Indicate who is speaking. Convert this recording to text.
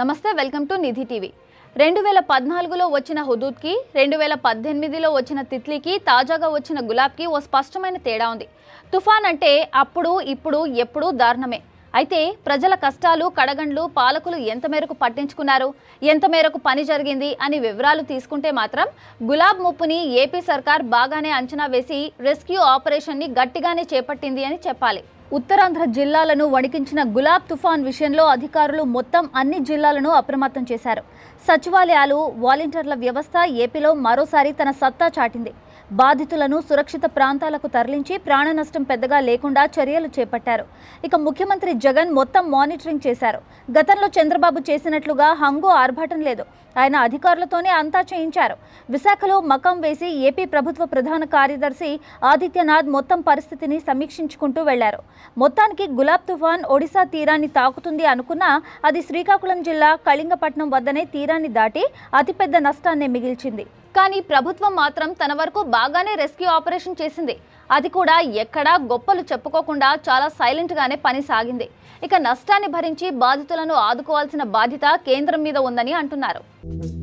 Speaker 1: నమస్తే welcome to Nidhi TV రెండు వేల పద్నాలుగులో వచ్చిన హుదూద్కి రెండు వేల పద్దెనిమిదిలో వచ్చిన తిత్లీకి తాజాగా వచ్చిన గులాబ్కి ఓ స్పష్టమైన తేడా ఉంది తుఫాన్ అంటే అప్పుడు ఇప్పుడు ఎప్పుడూ దారుణమే అయితే ప్రజల కష్టాలు కడగండ్లు పాలకులు ఎంత మేరకు పట్టించుకున్నారు ఎంత మేరకు పని జరిగింది అని వివరాలు తీసుకుంటే మాత్రం గులాబ్ ముప్పుని ఏపీ సర్కార్ బాగానే అంచనా వేసి రెస్క్యూ ఆపరేషన్ని గట్టిగానే చేపట్టింది అని చెప్పాలి ఉత్తరాంధ్ర జిల్లాలను వణికించిన గులాబ్ తుఫాన్ విషయంలో అధికారులు మొత్తం అన్ని జిల్లాలను అప్రమత్తం చేశారు సచివాలయాలు వాలంటీర్ల వ్యవస్థ ఏపీలో మరోసారి తన సత్తా చాటింది బాధితులను సురక్షిత ప్రాంతాలకు తరలించి ప్రాణ నష్టం పెద్దగా లేకుండా చర్యలు చేపట్టారు ఇక ముఖ్యమంత్రి జగన్ మొత్తం మానిటరింగ్ చేశారు గతంలో చంద్రబాబు చేసినట్లుగా హంగు ఆర్భాటం లేదు ఆయన అధికారులతోనే అంతా చేయించారు విశాఖలో మకం వేసి ఏపీ ప్రభుత్వ ప్రధాన కార్యదర్శి ఆదిత్యనాథ్ మొత్తం పరిస్థితిని సమీక్షించుకుంటూ వెళ్లారు మొత్తానికి గులాబ్ తుఫాన్ ఒడిశా తీరాన్ని తాకుతుంది అనుకున్నా అది శ్రీకాకుళం జిల్లా కళింగపట్నం వద్దనే తీరాన్ని దాటి అతిపెద్ద నష్టాన్ని మిగిల్చింది కానీ ప్రభుత్వం మాత్రం తన వరకు బాగానే రెస్క్యూ ఆపరేషన్ చేసింది అది కూడా ఎక్కడా గొప్పలు చెప్పుకోకుండా చాలా సైలెంట్గానే పని సాగింది ఇక నష్టాన్ని భరించి బాధితులను ఆదుకోవాల్సిన బాధ్యత కేంద్రం మీద ఉందని అంటున్నారు